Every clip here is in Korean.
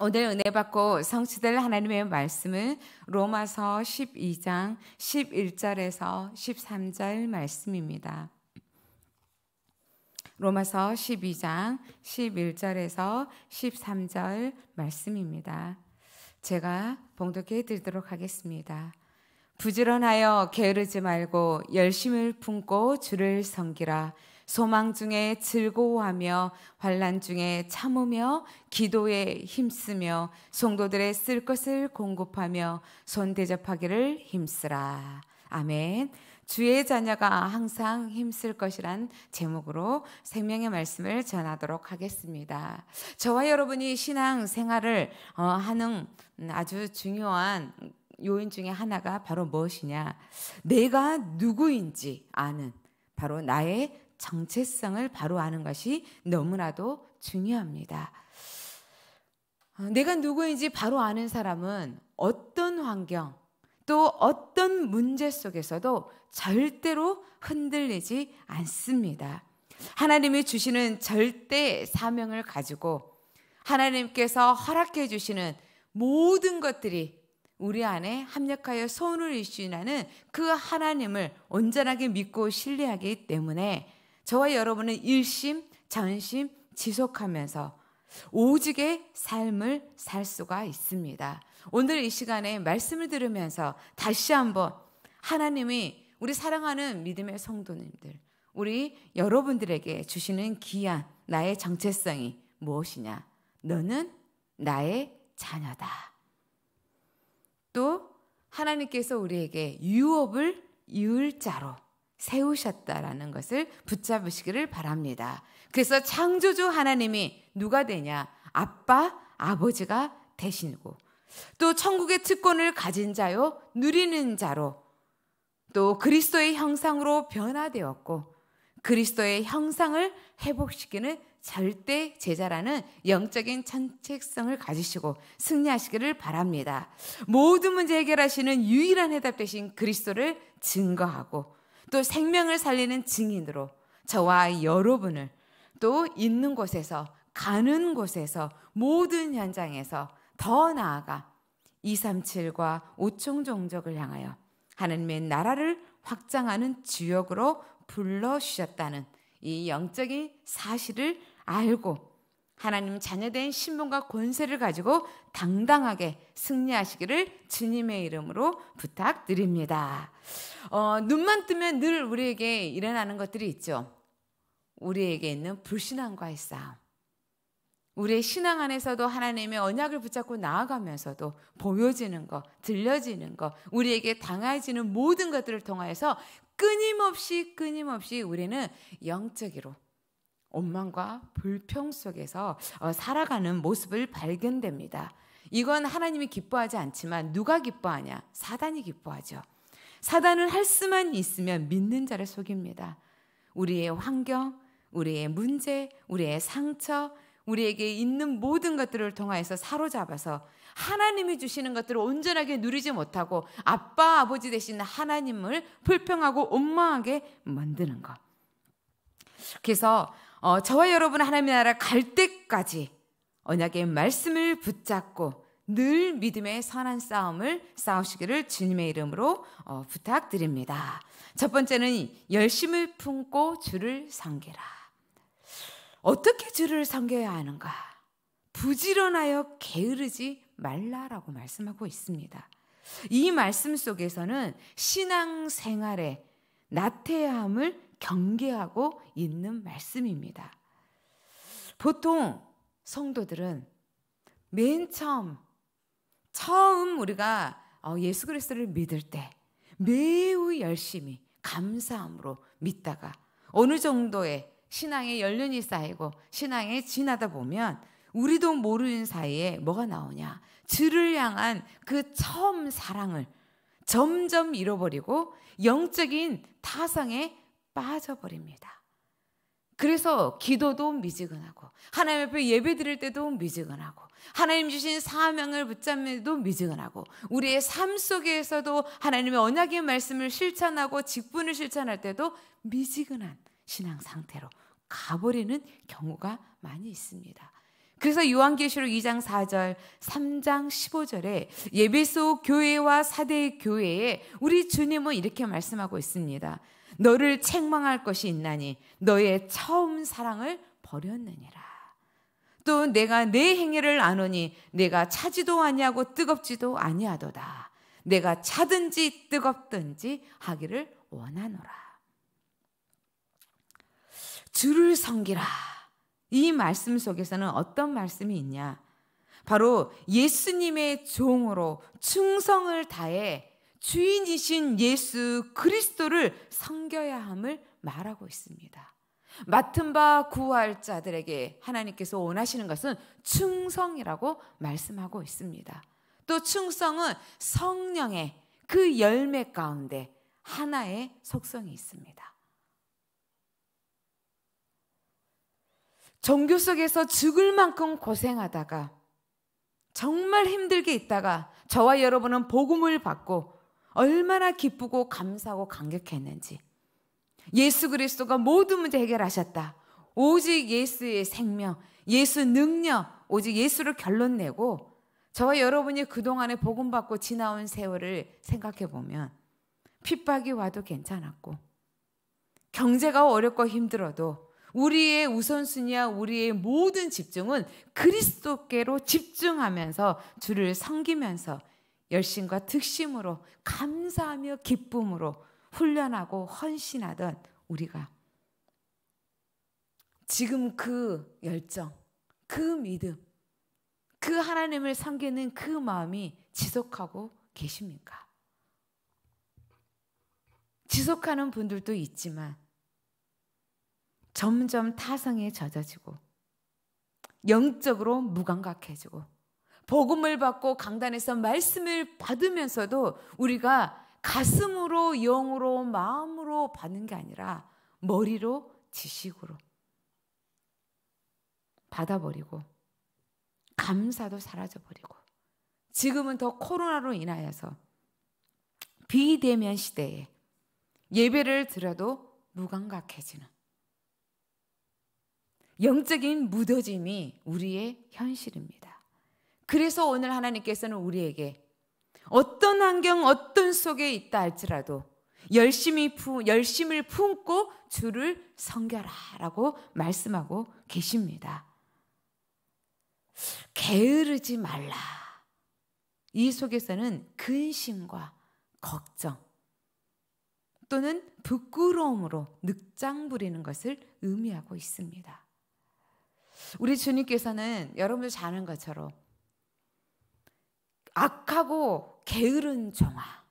오늘 은혜 받고 성취될 하나님의 말씀은 로마서 12장 11절에서 13절 말씀입니다. 로마서 12장 11절에서 13절 말씀입니다. 제가 봉독해 드리도록 하겠습니다. 부지런하여 게으르지 말고 열심을 품고 주를 섬기라. 소망 중에 즐거워하며 환란 중에 참으며 기도에 힘쓰며 성도들의 쓸 것을 공급하며 손 대접하기를 힘쓰라. 아멘. 주의 자녀가 항상 힘쓸 것이란 제목으로 생명의 말씀을 전하도록 하겠습니다. 저와 여러분이 신앙 생활을 어, 하는 아주 중요한 요인 중에 하나가 바로 무엇이냐? 내가 누구인지 아는 바로 나의 정체성을 바로 아는 것이 너무나도 중요합니다. 아, 내가 누구인지 바로 아는 사람은 어떤 환경 또 어떤 문제 속에서도 절대로 흔들리지 않습니다. 하나님이 주시는 절대 사명을 가지고 하나님께서 허락해 주시는 모든 것들이 우리 안에 합력하여 소을 이루시는 그 하나님을 온전하게 믿고 신뢰하기 때문에 저와 여러분은 일심, 전심 지속하면서 오직의 삶을 살 수가 있습니다. 오늘 이 시간에 말씀을 들으면서 다시 한번 하나님이 우리 사랑하는 믿음의 성도님들, 우리 여러분들에게 주시는 귀한 나의 정체성이 무엇이냐? 너는 나의 자녀다. 또 하나님께서 우리에게 유업을 이을 자로 세우셨다라는 것을 붙잡으시기를 바랍니다. 그래서 창조주 하나님이 누가 되냐? 아빠, 아버지가 되시고 또 천국의 특권을 가진 자요, 누리는 자로 또 그리스도의 형상으로 변화되었고 그리스도의 형상을 회복시키는 절대 제자라는 영적인 천책성을 가지시고 승리하시기를 바랍니다. 모든 문제 해결하시는 유일한 해답 되신 그리스도를 증거하고 또 생명을 살리는 증인으로 저와 여러분을 또 있는 곳에서 가는 곳에서 모든 현장에서 더 나아가 237과 5총 종족을 향하여 하나님의 나라를 확장하는 주역으로 불러주셨다는 이 영적인 사실을 알고 하나님 자녀된 신분과 권세를 가지고 당당하게 승리하시기를 주님의 이름으로 부탁드립니다. 어, 눈만 뜨면 늘 우리에게 일어나는 것들이 있죠. 우리에게 있는 불신앙과의 싸움. 우리의 신앙 안에서도 하나님의 언약을 붙잡고 나아가면서도 보여지는 것, 들려지는 것, 우리에게 당해지는 모든 것들을 통하여서 끊임없이 끊임없이 우리는 영적으로 원망과 불평 속에서 어, 살아가는 모습을 발견됩니다. 이건 하나님이 기뻐하지 않지만 누가 기뻐하냐? 사단이 기뻐하죠. 사단은 할 수만 있으면 믿는 자를 속입니다. 우리의 환경, 우리의 문제, 우리의 상처, 우리에게 있는 모든 것들을 통하여서 사로잡아서 하나님이 주시는 것들을 온전하게 누리지 못하고 아빠, 아버지 대신 하나님을 불평하고 원망하게 만드는 것. 그래서 어, 저와 여러분 하나님의 나라 갈 때까지 언약의 말씀을 붙잡고 늘 믿음의 선한 싸움을 싸우시기를 주님의 이름으로 어, 부탁드립니다. 첫 번째는 열심을 품고 주를 섬기라. 어떻게 주를 섬겨야 하는가? 부지런하여 게으르지 말라라고 말씀하고 있습니다. 이 말씀 속에서는 신앙 생활에 나태함을 경계하고 있는 말씀입니다. 보통 성도들은 맨 처음, 처음 우리가 어, 예수 그리스도를 믿을 때 매우 열심히 감사함으로 믿다가 어느 정도의 신앙의 연륜이 쌓이고 신앙에 지나다 보면 우리도 모르는 사이에 뭐가 나오냐. 주를 향한 그 처음 사랑을 점점 잃어버리고 영적인 타성에 빠져버립니다. 그래서 기도도 미지근하고 하나님 앞에 예배 드릴 때도 미지근하고 하나님 주신 사명을 붙잡는데도 미지근하고 우리의 삶 속에서도 하나님의 언약의 말씀을 실천하고 직분을 실천할 때도 미지근한 신앙 상태로 가버리는 경우가 많이 있습니다. 그래서 요한계시록 2장 4절, 3장 15절에 예배소 교회와 사대 교회에 우리 주님은 이렇게 말씀하고 있습니다. 너를 책망할 것이 있나니 너의 처음 사랑을 버렸느니라. 또 내가 내 행위를 아노니 내가 차지도 아니하고 뜨겁지도 아니하도다. 내가 차든지 뜨겁든지 하기를 원하노라. 주를 섬기라. 이 말씀 속에서는 어떤 말씀이 있냐? 바로 예수님의 종으로 충성을 다해 주인이신 예수 그리스도를 섬겨야 함을 말하고 있습니다. 맡은 바 구할 자들에게 하나님께서 원하시는 것은 충성이라고 말씀하고 있습니다. 또 충성은 성령의 그 열매 가운데 하나의 속성이 있습니다. 종교 속에서 죽을 만큼 고생하다가 정말 힘들게 있다가 저와 여러분은 복음을 받고 얼마나 기쁘고 감사하고 감격했는지. 예수 그리스도가 모든 문제 해결하셨다. 오직 예수의 생명, 예수 능력, 오직 예수를 결론 내고 저와 여러분이 그동안에 복음 받고 지나온 세월을 생각해 보면 핍박이 와도 괜찮았고 경제가 어렵고 힘들어도 우리의 우선순위와 우리의 모든 집중은 그리스도께로 집중하면서 주를 섬기면서 열심과 특심으로 감사하며 기쁨으로 훈련하고 헌신하던 우리가 지금 그 열정, 그 믿음, 그 하나님을 섬기는 그 마음이 지속하고 계십니까? 지속하는 분들도 있지만 점점 타성에 젖어지고 영적으로 무감각해지고 복음을 받고 강단에서 말씀을 받으면서도 우리가 가슴으로 영으로 마음으로 받는 게 아니라 머리로 지식으로 받아버리고 감사도 사라져버리고 지금은 더 코로나로 인하여서 비대면 시대에 예배를 들어도 무감각해지는 영적인 무뎌짐이 우리의 현실입니다. 그래서 오늘 하나님께서는 우리에게 어떤 환경, 어떤 속에 있다 할지라도 열심히 품, 열심을 품고 주를 섬겨라라고 말씀하고 계십니다. 게으르지 말라. 이 속에서는 근심과 걱정 또는 부끄러움으로 늑장 부리는 것을 의미하고 있습니다. 우리 주님께서는 여러분들 자는 것처럼 악하고 게으른 종아.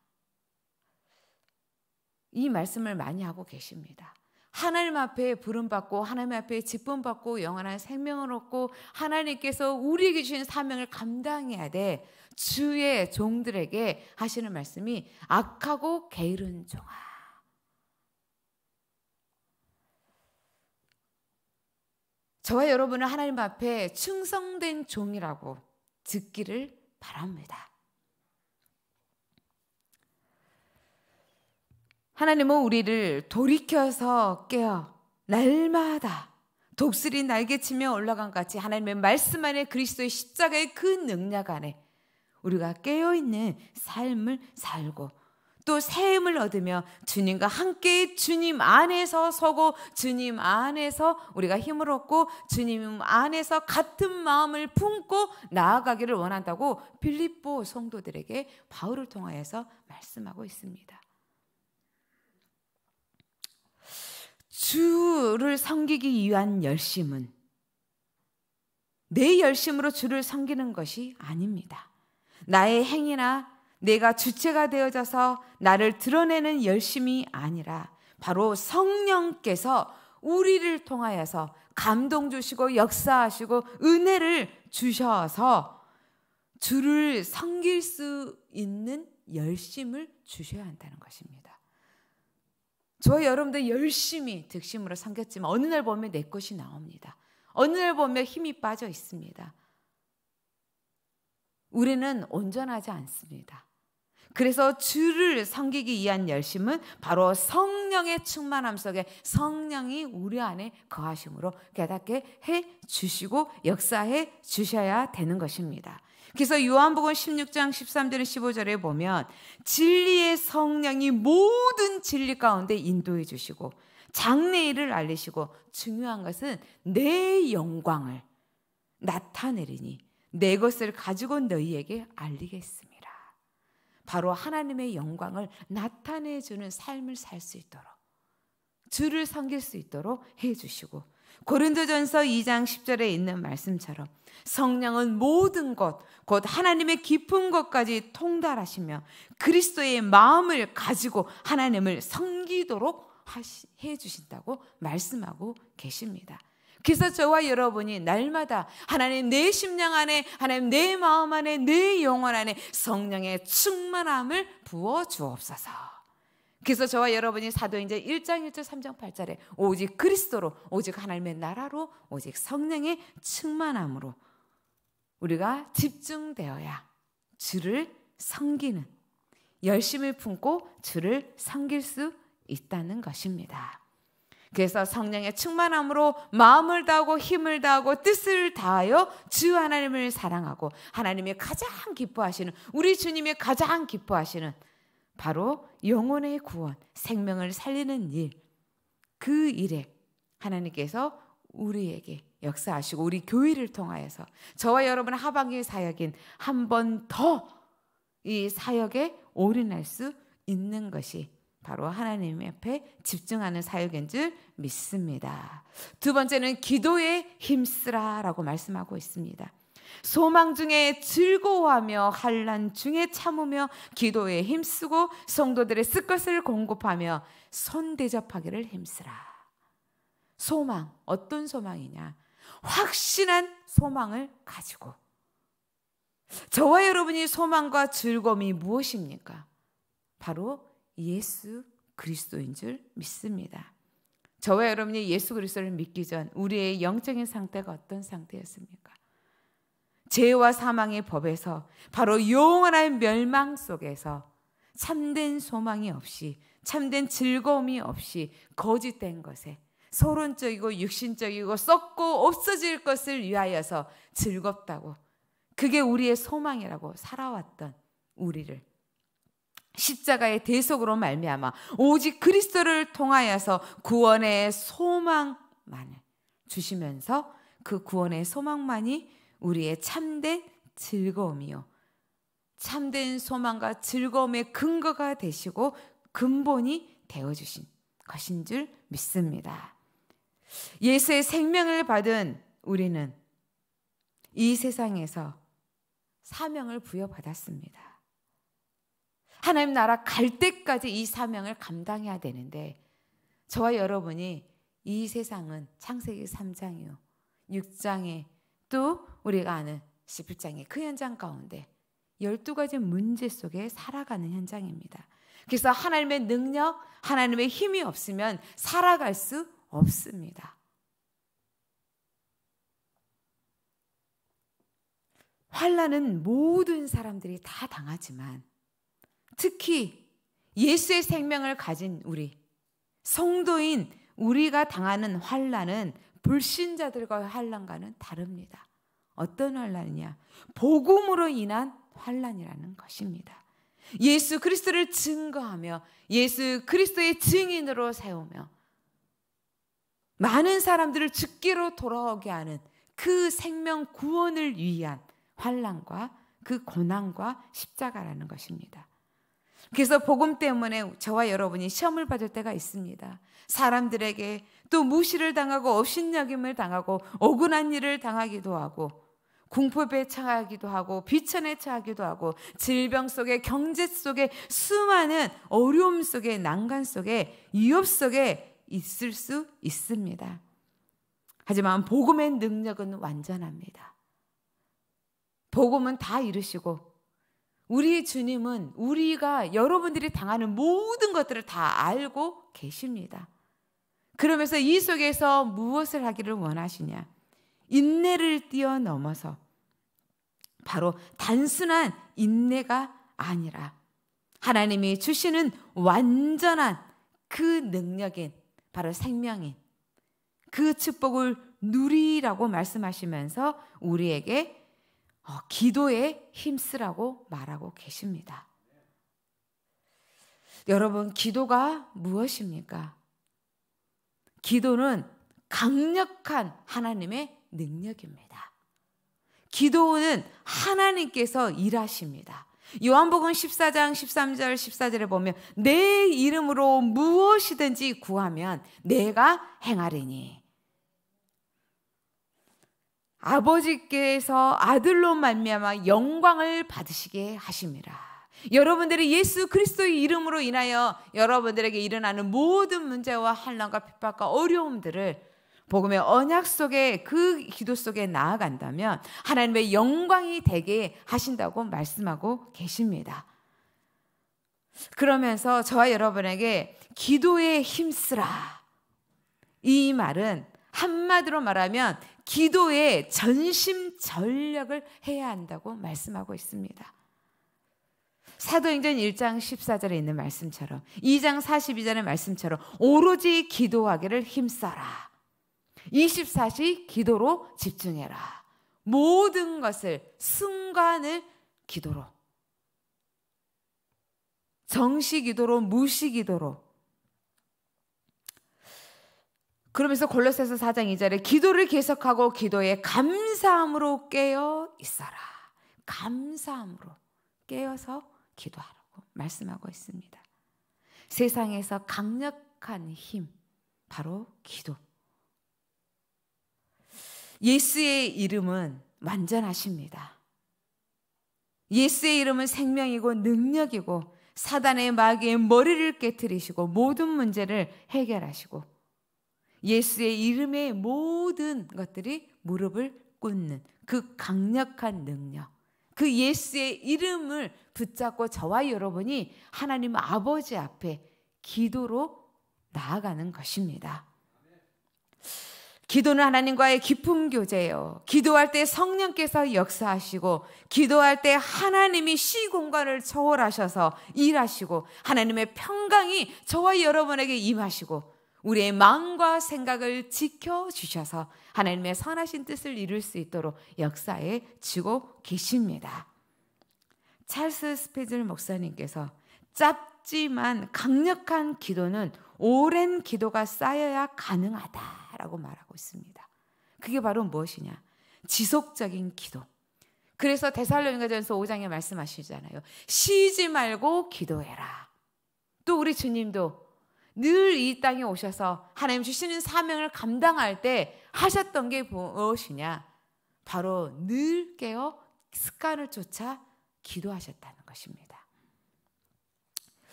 이 말씀을 많이 하고 계십니다. 하나님 앞에 부름받고 하나님 앞에 직분받고 영원한 생명을 얻고 하나님께서 우리에게 주신 사명을 감당해야 돼 주의 종들에게 하시는 말씀이 악하고 게으른 종아 저와 여러분은 하나님 앞에 충성된 종이라고 듣기를 바랍니다. 하나님은 우리를 돌이켜서 깨어 날마다 독수리 날개치며 올라간 같이 하나님의 말씀 안에 그리스도의 십자가의 그 능력 안에 우리가 깨어있는 삶을 살고 또 세임을 얻으며 주님과 함께 주님 안에서 서고 주님 안에서 우리가 힘을 얻고 주님 안에서 같은 마음을 품고 나아가기를 원한다고 빌립보 성도들에게 바울을 통하여서 말씀하고 있습니다. 주를 섬기기 위한 열심은 내 열심으로 주를 섬기는 것이 아닙니다. 나의 행위나 내가 주체가 되어져서 나를 드러내는 열심이 아니라 바로 성령께서 우리를 통하여서 감동 주시고 역사하시고 은혜를 주셔서 주를 섬길 수 있는 열심을 주셔야 한다는 것입니다. 저 여러분들 열심히 득심으로 섬겼지만 어느 날 보면 내 것이 나옵니다. 어느 날 보면 힘이 빠져 있습니다. 우리는 온전하지 않습니다. 그래서 주를 섬기기 위한 열심은 바로 성령의 충만함 속에 성령이 우리 안에 거하심으로 깨닫게 해 주시고 역사해 주셔야 되는 것입니다. 그래서 요한복음 16장 13절 15절에 보면 진리의 성령이 모든 진리 가운데 인도해 주시고 장래일을 알리시고 중요한 것은 내 영광을 나타내리니 내 것을 가지고 너희에게 알리겠습니다. 바로 하나님의 영광을 나타내 주는 삶을 살 수 있도록 주를 섬길 수 있도록 해 주시고 고린도전서 2장 10절에 있는 말씀처럼 성령은 모든 것, 곧 하나님의 깊은 것까지 통달하시며 그리스도의 마음을 가지고 하나님을 섬기도록 해 주신다고 말씀하고 계십니다. 그래서 저와 여러분이 날마다 하나님 내 심령 안에 하나님 내 마음 안에 내 영혼 안에 성령의 충만함을 부어 주옵소서. 그래서 저와 여러분이 사도행전 1장 1절 3장 8절에 오직 그리스도로 오직 하나님의 나라로 오직 성령의 충만함으로 우리가 집중되어야 주를 섬기는 열심을 품고 주를 섬길 수 있다는 것입니다. 그래서 성령의 충만함으로 마음을 다하고 힘을 다하고 뜻을 다하여 주 하나님을 사랑하고 하나님이 가장 기뻐하시는 우리 주님이 가장 기뻐하시는 바로 영혼의 구원, 생명을 살리는 일. 그 일에 하나님께서 우리에게 역사하시고 우리 교회를 통하여서 저와 여러분 의 하방의 사역인 한 번 더 이 사역에 올인할 수 있는 것이 바로 하나님 앞에 집중하는 사역인 줄 믿습니다. 두 번째는 기도에 힘쓰라라고 말씀하고 있습니다. 소망 중에 즐거워하며 한란 중에 참으며 기도에 힘쓰고 성도들의 쓸 것을 공급하며 손 대접하기를 힘쓰라. 소망 어떤 소망이냐? 확신한 소망을 가지고 저와 여러분이 소망과 즐거움이 무엇입니까? 바로 예수 그리스도인 줄 믿습니다. 저와 여러분이 예수 그리스도를 믿기 전 우리의 영적인 상태가 어떤 상태였습니까? 죄와 사망의 법에서 바로 영원한 멸망 속에서 참된 소망이 없이 참된 즐거움이 없이 거짓된 것에 소론적이고 육신적이고 썩고 없어질 것을 위하여서 즐겁다고 그게 우리의 소망이라고 살아왔던 우리를 십자가의 대속으로 말미암아 오직 그리스도를 통하여서 구원의 소망만을 주시면서 그 구원의 소망만이 우리의 참된 즐거움이요 참된 소망과 즐거움의 근거가 되시고 근본이 되어 주신 것인 줄 믿습니다. 예수의 생명을 받은 우리는 이 세상에서 사명을 부여받았습니다. 하나님 나라 갈 때까지 이 사명을 감당해야 되는데 저와 여러분이 이 세상은 창세기 3장이요. 6장에 또 우리가 아는 11장의 그 현장 가운데 12가지 문제 속에 살아가는 현장입니다. 그래서 하나님의 능력, 하나님의 힘이 없으면 살아갈 수 없습니다. 환란은 모든 사람들이 다 당하지만 특히 예수의 생명을 가진 우리 성도인 우리가 당하는 환란은 불신자들과의 환란과는 다릅니다. 어떤 환란이냐? 복음으로 인한 환란이라는 것입니다. 예수 그리스도를 증거하며 예수 그리스도의 증인으로 세우며 많은 사람들을 죽기로 돌아오게 하는 그 생명 구원을 위한 환란과 그 고난과 십자가라는 것입니다. 그래서 복음 때문에 저와 여러분이 시험을 받을 때가 있습니다. 사람들에게 또 무시를 당하고 업신여김을 당하고 억울한 일을 당하기도 하고 공포에 처하기도 하고 비천에 처하기도 하고 질병 속에 경제 속에 수많은 어려움 속에 난간 속에 위협 속에 있을 수 있습니다. 하지만 복음의 능력은 완전합니다. 복음은 다 이루시고 우리 주님은 우리가 여러분들이 당하는 모든 것들을 다 알고 계십니다. 그러면서 이 속에서 무엇을 하기를 원하시냐? 인내를 뛰어넘어서 바로 단순한 인내가 아니라 하나님이 주시는 완전한 그 능력인 바로 생명인 그 축복을 누리라고 말씀하시면서 우리에게 어, 기도에 힘쓰라고 말하고 계십니다. 여러분, 기도가 무엇입니까? 기도는 강력한 하나님의 능력입니다. 기도는 하나님께서 일하십니다. 요한복음 14장 13절 14절에 보면 내 이름으로 무엇이든지 구하면 내가 행하리니 아버지께서 아들로 말미암아 영광을 받으시게 하심이라. 여러분들이 예수 그리스도의 이름으로 인하여 여러분들에게 일어나는 모든 문제와 환난과 핍박과 어려움들을 복음의 언약 속에 그 기도 속에 나아간다면 하나님의 영광이 되게 하신다고 말씀하고 계십니다. 그러면서 저와 여러분에게 기도에 힘쓰라. 이 말은 한마디로 말하면 기도에 전심 전력을 해야 한다고 말씀하고 있습니다. 사도행전 1장 14절에 있는 말씀처럼 2장 42절의 말씀처럼 오로지 기도하기를 힘써라. 24시 기도로 집중해라. 모든 것을 순간을 기도로 정시 기도로 무시 기도로 그러면서 골로새서 4장 2절에 기도를 계속하고 기도에 감사함으로 깨어 있어라. 감사함으로 깨어서 기도하라고 말씀하고 있습니다. 세상에서 강력한 힘 바로 기도. 예수의 이름은 완전하십니다. 예수의 이름은 생명이고 능력이고 사단의 마귀의 머리를 깨뜨리시고 모든 문제를 해결하시고 예수의 이름의 모든 것들이 무릎을 꿇는 그 강력한 능력. 그 예수의 이름을 붙잡고 저와 여러분이 하나님 아버지 앞에 기도로 나아가는 것입니다. 기도는 하나님과의 깊은 교제예요. 기도할 때 성령께서 역사하시고, 기도할 때 하나님이 시공간을 초월하셔서 일하시고, 하나님의 평강이 저와 여러분에게 임하시고, 우리의 마음과 생각을 지켜주셔서 하나님의 선하신 뜻을 이룰 수 있도록 역사에 지고 계십니다. 찰스 스피들 목사님께서 짧지만 강력한 기도는 오랜 기도가 쌓여야 가능하다라고 말하고 있습니다. 그게 바로 무엇이냐? 지속적인 기도. 그래서 데살로니가전서 5장에 말씀하시잖아요. 쉬지 말고 기도해라. 또 우리 주님도 늘이 땅에 오셔서 하나님 주시는 사명을 감당할 때 하셨던 게 무엇이냐? 바로 늘 깨어 습관을 쫓아 기도하셨다는 것입니다.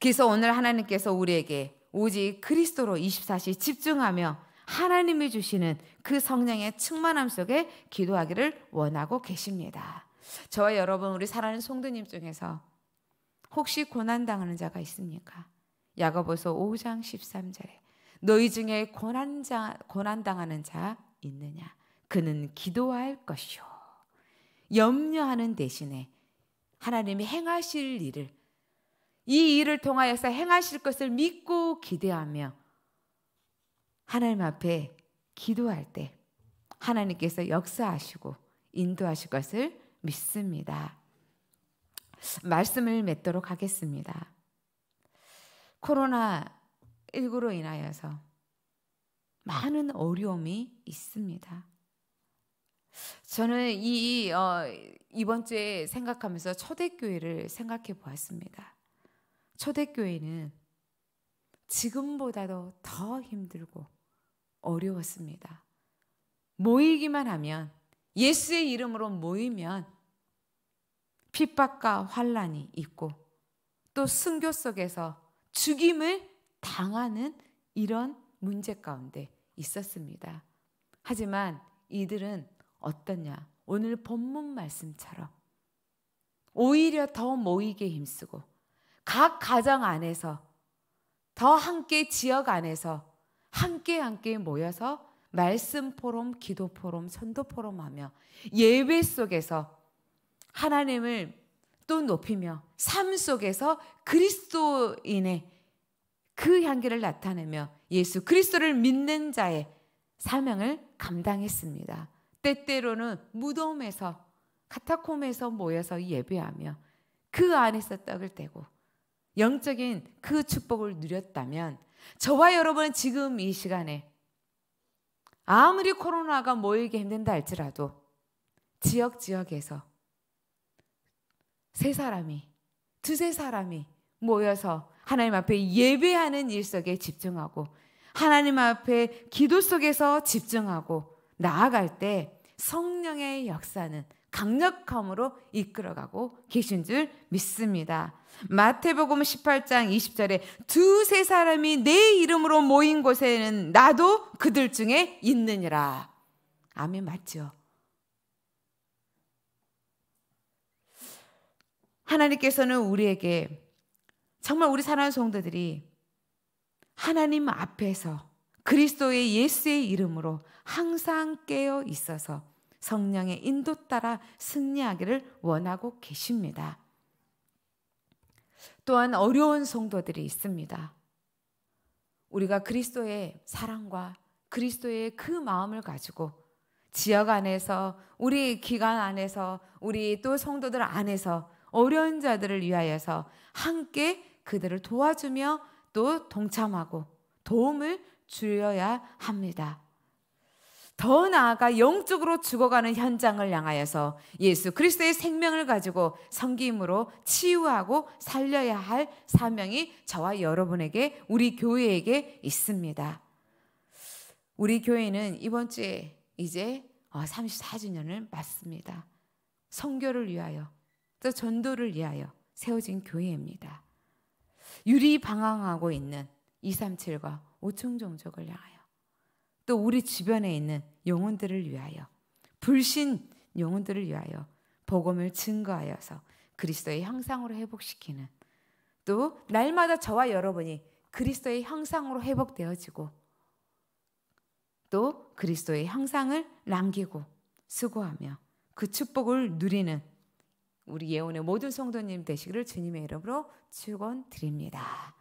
그래서 오늘 하나님께서 우리에게 오직 그리스도로 24시 집중하며 하나님이 주시는 그 성령의 충만함 속에 기도하기를 원하고 계십니다. 저와 여러분 우리 사랑하는 송도님 중에서 혹시 고난 당하는 자가 있습니까? 야고보소 5장 13절에 너희 중에 고난 자 고난 당하는 자 있느냐 그는 기도할 것이오 염려하는 대신에 하나님이 행하실 일을 이 일을 통하여서 행하실 것을 믿고 기대하며 하나님 앞에 기도할 때 하나님께서 역사하시고 인도하실 것을 믿습니다. 말씀을 맺도록 하겠습니다. 코로나19로 인하여서 많은 어려움이 있습니다. 저는 이, 어, 이번 주에 생각하면서 초대교회를 생각해 보았습니다. 초대교회는 지금보다도 더 힘들고 어려웠습니다. 모이기만 하면 예수의 이름으로 모이면 핍박과 환란이 있고 또 순교 속에서 죽임을 당하는 이런 문제 가운데 있었습니다. 하지만 이들은 어떠냐? 오늘 본문 말씀처럼 오히려 더 모이게 힘쓰고 각 가정 안에서 더 함께 지역 안에서 함께 함께 모여서 말씀 포럼, 기도 포럼, 선도 포럼 하며 예배 속에서 하나님을 또 높이며 삶 속에서 그리스도인의 그 향기를 나타내며 예수 그리스도를 믿는 자의 사명을 감당했습니다. 때때로는 무덤에서 카타콤에서 모여서 예배하며 그 안에서 떡을 떼고 영적인 그 축복을 누렸다면 저와 여러분은 지금 이 시간에 아무리 코로나가 모이기 힘든다 할지라도 지역 지역에서 세 사람이, 두세 사람이 모여서 하나님 앞에 예배하는 일 속에 집중하고 하나님 앞에 기도 속에서 집중하고 나아갈 때 성령의 역사는 강력함으로 이끌어가고 계신 줄 믿습니다. 마태복음 18장 20절에 두세 사람이 내 이름으로 모인 곳에는 나도 그들 중에 있느니라. 아멘 맞죠? 하나님께서는 우리에게 정말 우리 사랑하는 성도들이 하나님 앞에서 그리스도의 예수의 이름으로 항상 깨어 있어서 성령의 인도 따라 승리하기를 원하고 계십니다. 또한 어려운 성도들이 있습니다. 우리가 그리스도의 사랑과 그리스도의 그 마음을 가지고 지역 안에서 우리 기관 안에서 우리 또 성도들 안에서 어려운 자들을 위하여서 함께 그들을 도와주며 또 동참하고 도움을 주어야 합니다. 더 나아가 영적으로 죽어가는 현장을 향하여서 예수 그리스도의 생명을 가지고 섬김으로 치유하고 살려야 할 사명이 저와 여러분에게 우리 교회에게 있습니다. 우리 교회는 이번 주에 이제 34주년을 어, 맞습니다. 성교를 위하여 또 전도를 위하여 세워진 교회입니다. 유리 방황하고 있는 237과 5층 종족을 향하여 또 우리 주변에 있는 영혼들을 위하여 불신 영혼들을 위하여 복음을 증거하여서 그리스도의 형상으로 회복시키는 또 날마다 저와 여러분이 그리스도의 형상으로 회복되어지고 또 그리스도의 형상을 남기고 수고하며 그 축복을 누리는 우리 예원의 모든 성도님 되시기를 주님의 이름으로 축원드립니다.